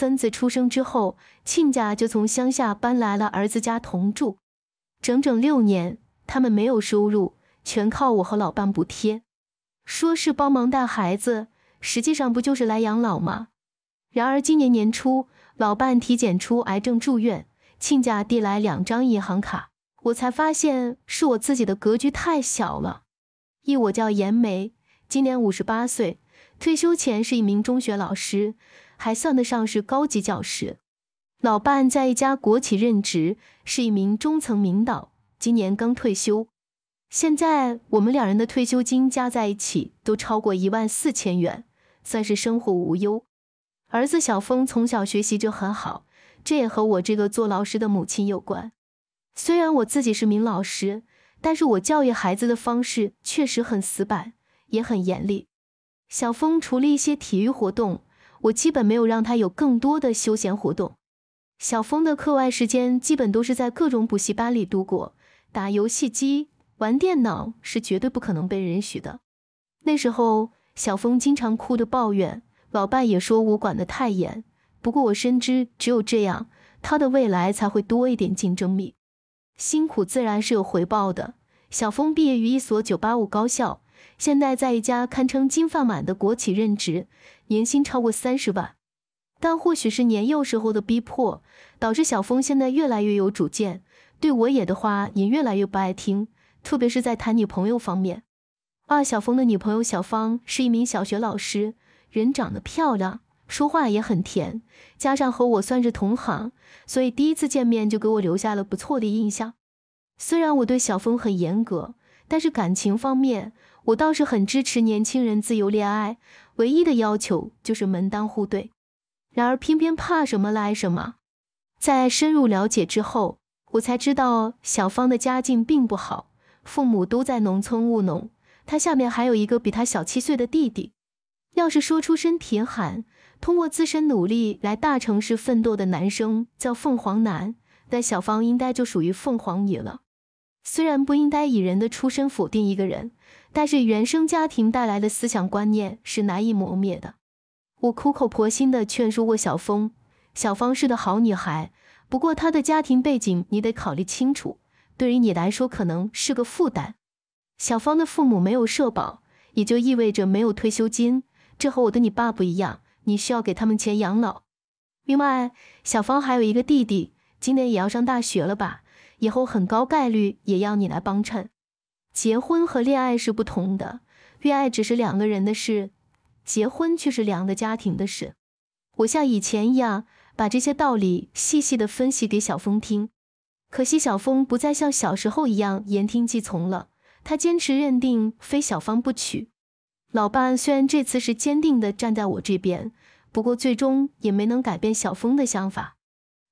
孙子出生之后，亲家就从乡下搬来了儿子家同住，整整六年，他们没有收入，全靠我和老伴补贴。说是帮忙带孩子，实际上不就是来养老吗？然而今年年初，老伴体检出癌症住院，亲家递来两张银行卡，我才发现是我自己的格局太小了。一，我叫严梅，今年五十八岁，退休前是一名中学老师。还算得上是高级教师。老伴在一家国企任职，是一名中层领导，今年刚退休。现在我们两人的退休金加在一起都超过一万四千元，算是生活无忧。儿子小峰从小学习就很好，这也和我这个做老师的母亲有关。虽然我自己是名老师，但是我教育孩子的方式确实很死板，也很严厉。小峰除了一些体育活动。我基本没有让他有更多的休闲活动。小峰的课外时间基本都是在各种补习班里度过，打游戏机、玩电脑是绝对不可能被允许的。那时候，小峰经常哭着抱怨，老爸也说我管得太严。不过，我深知只有这样，他的未来才会多一点竞争力。辛苦自然是有回报的。小峰毕业于一所985高校。现在在一家堪称金饭碗的国企任职，年薪超过三十万。但或许是年幼时候的逼迫，导致小峰现在越来越有主见，对我也的话也越来越不爱听。特别是在谈女朋友方面，啊，小峰的女朋友小芳是一名小学老师，人长得漂亮，说话也很甜，加上和我算是同行，所以第一次见面就给我留下了不错的印象。虽然我对小峰很严格，但是感情方面。我倒是很支持年轻人自由恋爱，唯一的要求就是门当户对。然而偏偏怕什么来什么，在深入了解之后，我才知道小芳的家境并不好，父母都在农村务农，她下面还有一个比她小七岁的弟弟。要是说出身贫寒，通过自身努力来大城市奋斗的男生叫凤凰男，那小芳应该就属于凤凰女了。虽然不应该以人的出身否定一个人，但是原生家庭带来的思想观念是难以磨灭的。我苦口婆心地劝说过小峰，小芳是个好女孩，不过她的家庭背景你得考虑清楚，对于你来说可能是个负担。小芳的父母没有社保，也就意味着没有退休金，这和我的你爸不一样，你需要给他们钱养老。另外，小芳还有一个弟弟，今年也要上大学了吧？以后很高概率也要你来帮衬。结婚和恋爱是不同的，恋爱只是两个人的事，结婚却是两个家庭的事。我像以前一样把这些道理细细的分析给小峰听，可惜小峰不再像小时候一样言听计从了。他坚持认定非小芳不娶。老伴虽然这次是坚定的站在我这边，不过最终也没能改变小峰的想法。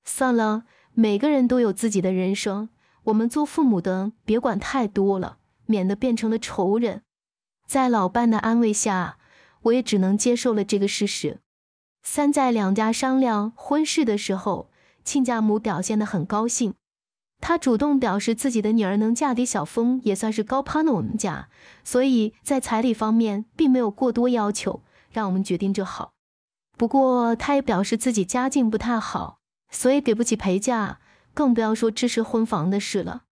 算了。每个人都有自己的人生，我们做父母的别管太多了，免得变成了仇人。在老伴的安慰下，我也只能接受了这个事实。三在两家商量婚事的时候，亲家母表现得很高兴，她主动表示自己的女儿能嫁给小峰也算是高攀了我们家，所以在彩礼方面并没有过多要求，让我们决定就好。不过她也表示自己家境不太好。所以给不起陪嫁，更不要说支持婚房的事了。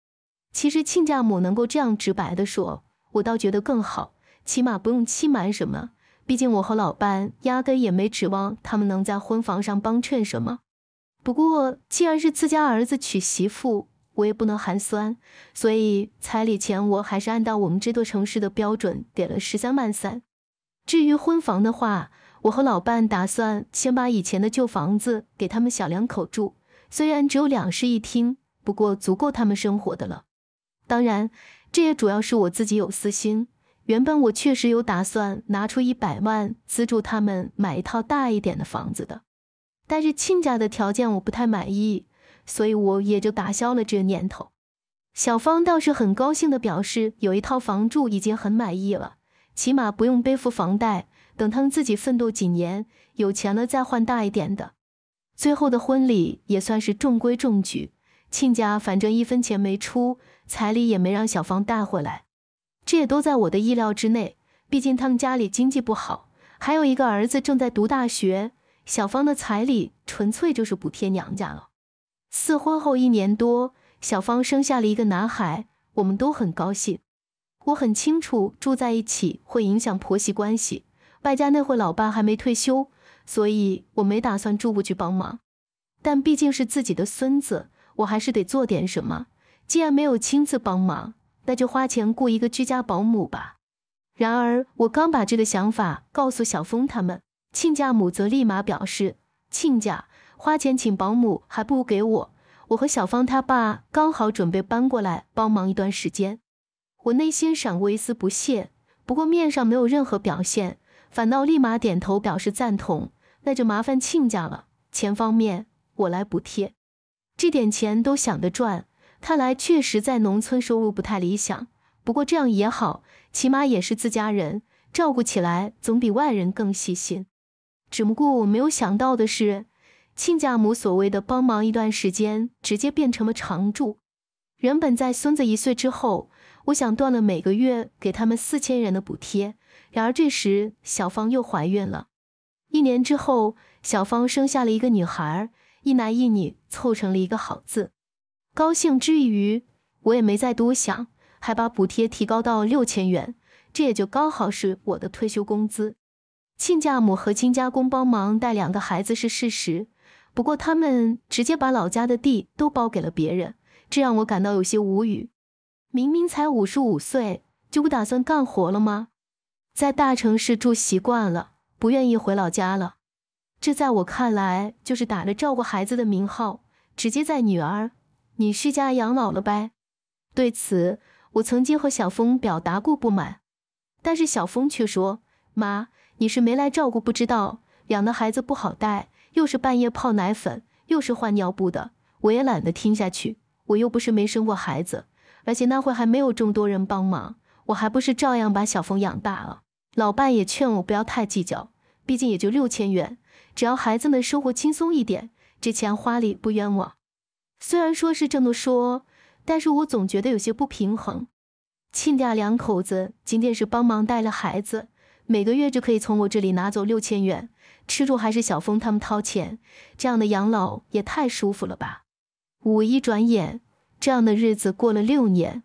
其实亲家母能够这样直白地说，我倒觉得更好，起码不用欺瞒什么。毕竟我和老伴压根也没指望他们能在婚房上帮衬什么。不过既然是自家儿子娶媳妇，我也不能寒酸，所以彩礼钱我还是按照我们这座城市的标准给了十三万三。至于婚房的话，我和老伴打算先把以前的旧房子给他们小两口住，虽然只有两室一厅，不过足够他们生活的了。当然，这也主要是我自己有私心。原本我确实有打算拿出一百万资助他们买一套大一点的房子的，但是亲家的条件我不太满意，所以我也就打消了这念头。小芳倒是很高兴地表示，有一套房住已经很满意了，起码不用背负房贷。等他们自己奋斗几年，有钱了再换大一点的。最后的婚礼也算是中规中矩，亲家反正一分钱没出，彩礼也没让小芳带回来，这也都在我的意料之内。毕竟他们家里经济不好，还有一个儿子正在读大学，小芳的彩礼纯粹就是补贴娘家了。四婚后一年多，小芳生下了一个男孩，我们都很高兴。我很清楚，住在一起会影响婆媳关系。败家那会，老爸还没退休，所以我没打算住过去帮忙。但毕竟是自己的孙子，我还是得做点什么。既然没有亲自帮忙，那就花钱雇一个居家保姆吧。然而，我刚把这个想法告诉小峰他们，亲家母则立马表示：“亲家，花钱请保姆还不如给我。我和小芳他爸刚好准备搬过来帮忙一段时间。”我内心闪过一丝不屑，不过面上没有任何表现。反倒立马点头表示赞同，那就麻烦亲家了。钱方面我来补贴，这点钱都想得赚，看来确实在农村收入不太理想。不过这样也好，起码也是自家人，照顾起来总比外人更细心。只不过我没有想到的是，亲家母所谓的帮忙一段时间，直接变成了常住。原本在孙子一岁之后，我想断了每个月给他们四千元的补贴。然而这时，小芳又怀孕了。一年之后，小芳生下了一个女孩，一男一女凑成了一个好字。高兴之余，我也没再多想，还把补贴提高到六千元，这也就刚好是我的退休工资。亲家母和亲家公帮忙带两个孩子是事实，不过他们直接把老家的地都包给了别人。这让我感到有些无语，明明才五十五岁，就不打算干活了吗？在大城市住习惯了，不愿意回老家了。这在我看来，就是打着照顾孩子的名号，直接在女儿、你施家养老了呗。对此，我曾经和小峰表达过不满，但是小峰却说：“妈，你是没来照顾，不知道养的孩子不好带，又是半夜泡奶粉，又是换尿布的，我也懒得听下去。”我又不是没生过孩子，而且那会还没有这么多人帮忙，我还不是照样把小峰养大了。老伴也劝我不要太计较，毕竟也就六千元，只要孩子们生活轻松一点，这钱花的不冤枉。虽然说是这么说，但是我总觉得有些不平衡。亲家两口子今天是帮忙带了孩子，每个月就可以从我这里拿走六千元，吃住还是小峰他们掏钱，这样的养老也太舒服了吧。五一转眼，这样的日子过了六年，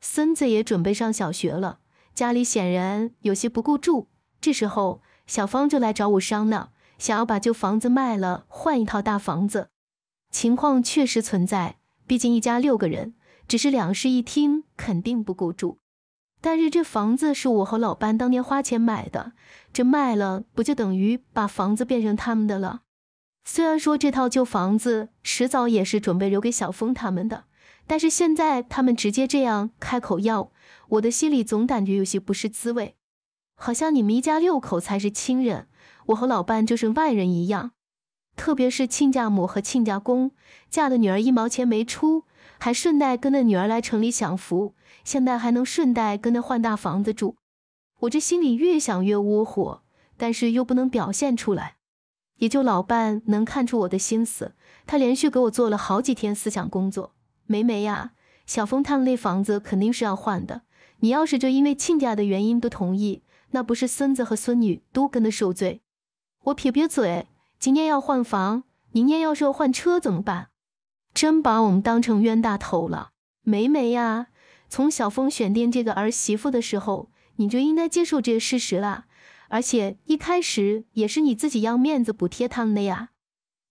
孙子也准备上小学了。家里显然有些不够住。这时候，小芳就来找我商量，想要把旧房子卖了，换一套大房子。情况确实存在，毕竟一家六个人，只是两室一厅，肯定不够住。但是这房子是我和老伴当年花钱买的，这卖了不就等于把房子变成他们的了？虽然说这套旧房子迟早也是准备留给小峰他们的，但是现在他们直接这样开口要，我的心里总感觉有些不是滋味，好像你们一家六口才是亲人，我和老伴就是外人一样。特别是亲家母和亲家公，嫁的女儿一毛钱没出，还顺带跟着女儿来城里享福，现在还能顺带跟着换大房子住，我这心里越想越窝火，但是又不能表现出来。也就老伴能看出我的心思，他连续给我做了好几天思想工作。梅梅呀，小峰他们那房子肯定是要换的，你要是这因为亲家的原因不同意，那不是孙子和孙女都跟着受罪。我撇撇嘴，今年要换房，明年要是要换车怎么办？真把我们当成冤大头了。梅梅呀，从小峰选定这个儿媳妇的时候，你就应该接受这个事实啦。而且一开始也是你自己要面子补贴他们的呀。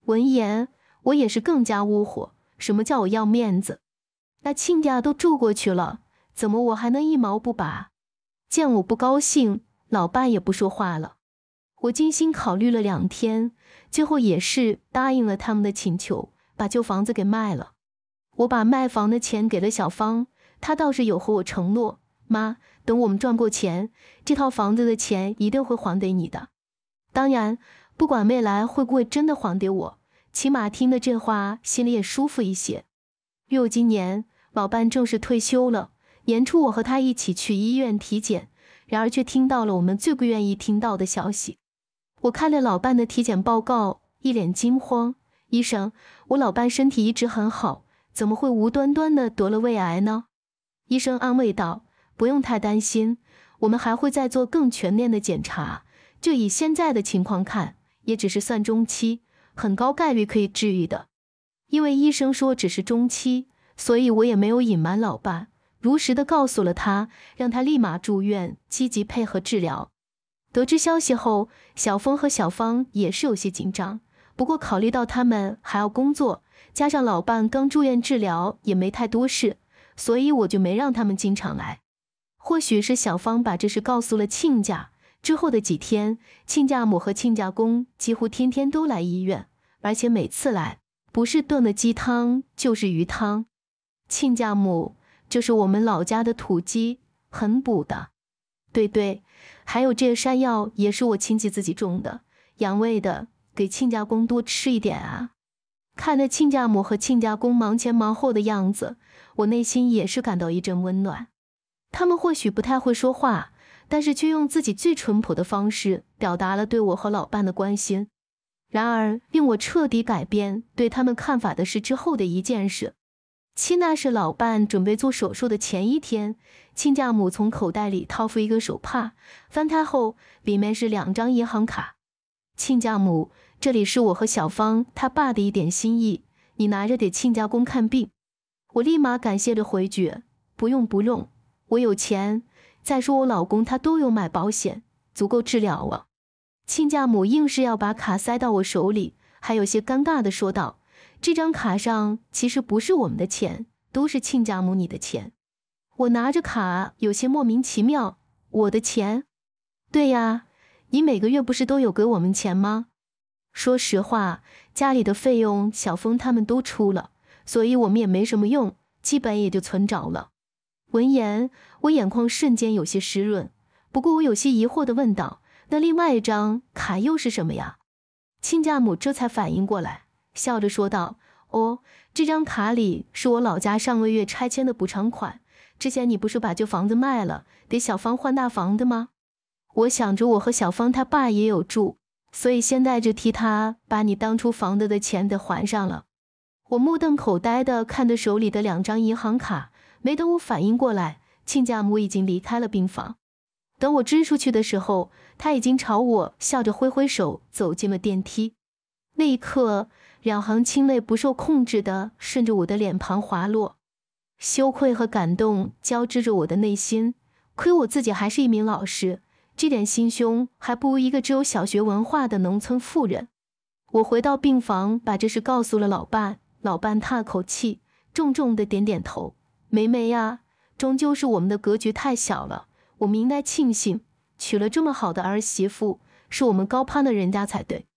闻言，我也是更加窝火。什么叫我要面子？那亲家都住过去了，怎么我还能一毛不拔？见我不高兴，老爸也不说话了。我精心考虑了两天，最后也是答应了他们的请求，把旧房子给卖了。我把卖房的钱给了小芳，她倒是有和我承诺。妈，等我们赚够钱，这套房子的钱一定会还给你的。当然，不管未来会不会真的还给我，起码听了这话，心里也舒服一些。又今年，老伴正式退休了。年初，我和他一起去医院体检，然而却听到了我们最不愿意听到的消息。我看了老伴的体检报告，一脸惊慌。医生，我老伴身体一直很好，怎么会无端端的得了胃癌呢？医生安慰道。不用太担心，我们还会再做更全面的检查。就以现在的情况看，也只是算中期，很高概率可以治愈的。因为医生说只是中期，所以我也没有隐瞒老伴，如实的告诉了他，让他立马住院，积极配合治疗。得知消息后，小峰和小芳也是有些紧张，不过考虑到他们还要工作，加上老伴刚住院治疗也没太多事，所以我就没让他们经常来。或许是小芳把这事告诉了亲家之后的几天，亲家母和亲家公几乎天天都来医院，而且每次来不是炖了鸡汤就是鱼汤。亲家母这是我们老家的土鸡，很补的。对对，还有这山药也是我亲戚自己种的，养胃的，给亲家公多吃一点啊。看着亲家母和亲家公忙前忙后的样子，我内心也是感到一阵温暖。他们或许不太会说话，但是却用自己最淳朴的方式表达了对我和老伴的关心。然而，令我彻底改变对他们看法的是之后的一件事。七那是老伴准备做手术的前一天，亲家母从口袋里掏出一个手帕，翻开后里面是两张银行卡。亲家母，这里是我和小芳他爸的一点心意，你拿着给亲家公看病。我立马感谢着回绝，不用不用。我有钱，再说我老公他都有买保险，足够治疗了。亲家母硬是要把卡塞到我手里，还有些尴尬的说道：“这张卡上其实不是我们的钱，都是亲家母你的钱。”我拿着卡，有些莫名其妙。我的钱？对呀，你每个月不是都有给我们钱吗？说实话，家里的费用小峰他们都出了，所以我们也没什么用，基本也就存着了。闻言，我眼眶瞬间有些湿润。不过我有些疑惑地问道：“那另外一张卡又是什么呀？”亲家母这才反应过来，笑着说道：“哦，这张卡里是我老家上个月拆迁的补偿款。之前你不是把旧房子卖了，给小芳换大房子吗？我想着我和小芳他爸也有住，所以现在就替他把你当初房子的钱得还上了。”我目瞪口呆地看着手里的两张银行卡。没等我反应过来，亲家母已经离开了病房。等我追出去的时候，她已经朝我笑着挥挥手，走进了电梯。那一刻，两行清泪不受控制的顺着我的脸庞滑落，羞愧和感动交织着我的内心。亏我自己还是一名老师，这点心胸还不如一个只有小学文化的农村妇人。我回到病房，把这事告诉了老伴。老伴叹了口气，重重的点点头。梅梅呀，终究是我们的格局太小了。我们应该庆幸娶了这么好的儿媳妇，是我们高攀了人家才对。